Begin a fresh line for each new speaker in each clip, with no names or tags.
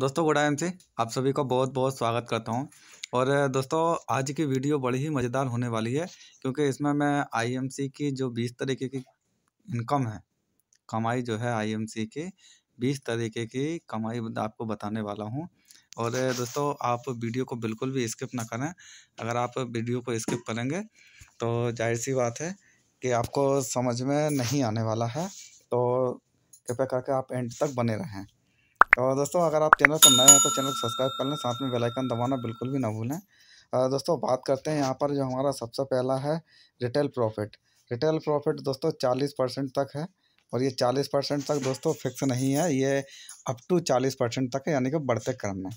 दोस्तों good M से आप सभी का बहुत बहुत स्वागत करता हूँ और दोस्तों आज की वीडियो बड़ी ही मज़ेदार होने वाली है क्योंकि इसमें मैं आईएमसी की जो बीस तरीके की इनकम है कमाई जो है आईएमसी की बीस तरीके की कमाई आपको बताने वाला हूँ और दोस्तों आप वीडियो को बिल्कुल भी स्किप ना करें अगर आप वीडियो को स्किप करेंगे तो जाहिर सी बात है कि आपको समझ में नहीं आने वाला है तो कृपया करके आप एंड तक बने रहें और दोस्तों अगर आप चैनल पर नए हैं तो चैनल को सब्सक्राइब कर लें साथ में बेलाइकन दबाना बिल्कुल भी ना भूलें दोस्तों बात करते हैं यहाँ पर जो हमारा सबसे पहला है रिटेल प्रॉफिट रिटेल प्रॉफिट दोस्तों चालीस परसेंट तक है और ये चालीस परसेंट तक दोस्तों फिक्स नहीं है ये अप टू चालीस परसेंट तक है यानी कि बढ़ते क्रम में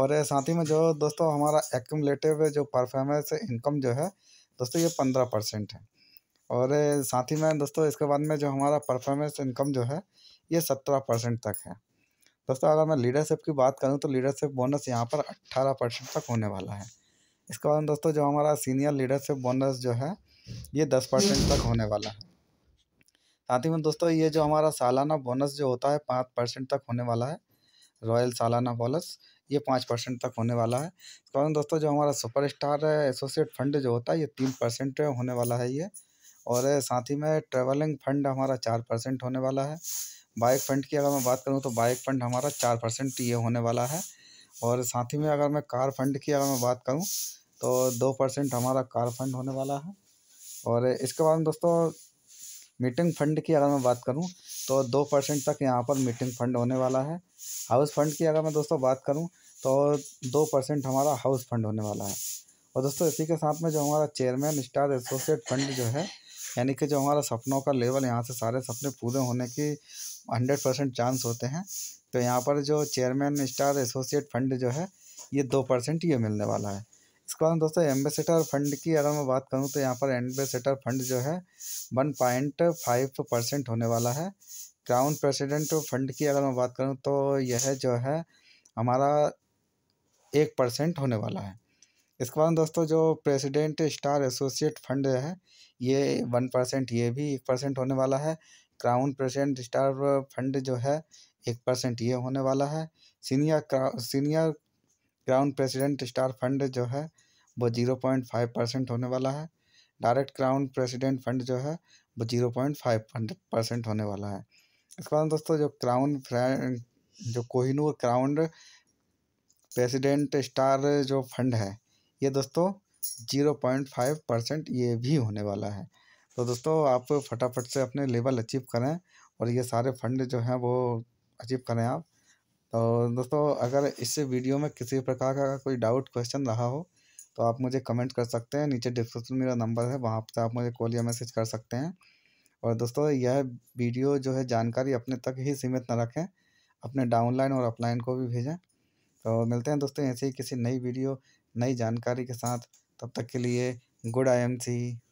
और साथ ही में जो दोस्तों हमारा एक्यूमलेटिव जो परफॉर्मेंस इनकम जो है दोस्तों ये पंद्रह परसेंट है और साथ ही में दोस्तों इसके बाद में जो हमारा परफॉर्मेंस इनकम जो है ये सत्रह परसेंट तक है दोस्तों अगर मैं लीडरशिप की बात करूँ तो लीडरशिप बोनस यहाँ पर अट्ठारह परसेंट तक होने वाला है इसके बाद दोस्तों जो हमारा सीनियर लीडरशिप बोनस जो है ये दस परसेंट तक होने वाला है साथ ही में दोस्तों ये जो हमारा सालाना बोनस जो होता है पाँच परसेंट तक होने वाला है रॉयल सालाना बोनस ये पाँच परसेंट तक होने वाला है इसके बाद दोस्तों जो हमारा सुपर स्टार एसोसिएट फंड जो होता है ये तीन परसेंट होने वाला है ये और साथ ही में ट्रेवलिंग फंड हमारा चार परसेंट होने वाला है बाइक फंड की अगर मैं बात करूँ तो बाइक फंड हमारा चार परसेंट ये होने वाला है और साथ ही में अगर मैं कार फंड की अगर मैं बात करूँ तो दो परसेंट हमारा कार फंड होने वाला है और इसके बाद दोस्तों मीटिंग फंड की अगर मैं बात करूँ तो दो परसेंट तक यहाँ पर मीटिंग फंड होने वाला है हाउस फंड की अगर मैं दोस्तों बात करूँ तो दो परसेंट हमारा हाउस फंड होने वाला है और दोस्तों इसी के साथ में जो हमारा चेयरमैन स्टार एसोसिएट फंड जो है यानी कि जो हमारा सपनों का लेवल यहाँ से सारे सपने पूरे होने की हंड्रेड परसेंट चांस होते हैं तो यहाँ पर जो चेयरमैन स्टार एसोसिएट फंड जो है ये दो परसेंट ये मिलने वाला है इसके बाद दोस्तों एम्बेसडर फंड की अगर मैं बात करूँ तो यहाँ पर एम्बेसडर फंड जो है वन पॉइंट फाइव परसेंट होने वाला है क्राउन प्रेसिडेंट फंड की अगर मैं बात करूँ तो यह जो है हमारा एक परसेंट होने वाला है इसके बाद दोस्तों जो प्रेसिडेंट स्टार एसोसिएट फंड है ये वन परसेंट ये भी एक परसेंट होने वाला है क्राउन प्रेसेंट स्टार फंड जो है एक परसेंट ये होने वाला है senior crown senior crown president star fund जो है वो जीरो पॉइंट फाइव परसेंट होने वाला है डायरेक्ट क्राउन प्रेसिडेंट फंड जो है वो जीरो पॉइंट फाइव परसेंट होने वाला है इसके बाद दोस्तों जो क्राउन जो कोहिनूर क्राउन प्रेसिडेंट स्टार जो फंड है ये दोस्तों जीरो पॉइंट फाइव परसेंट ये भी होने वाला है तो दोस्तों आप फटाफट से अपने लेवल अचीव करें और ये सारे फंड जो हैं वो अचीव करें आप तो दोस्तों अगर इस वीडियो में किसी प्रकार का कोई डाउट क्वेश्चन रहा हो तो आप मुझे कमेंट कर सकते हैं नीचे डिस्क्रिप्शन मेरा नंबर है वहाँ से आप मुझे कॉल या मैसेज कर सकते हैं और दोस्तों यह वीडियो जो है जानकारी अपने तक ही सीमित न रखें अपने डाउनलाइन और अपलाइन को भी भेजें तो मिलते हैं दोस्तों ऐसे ही किसी नई वीडियो नई जानकारी के साथ तब तक के लिए गुड आई एम सी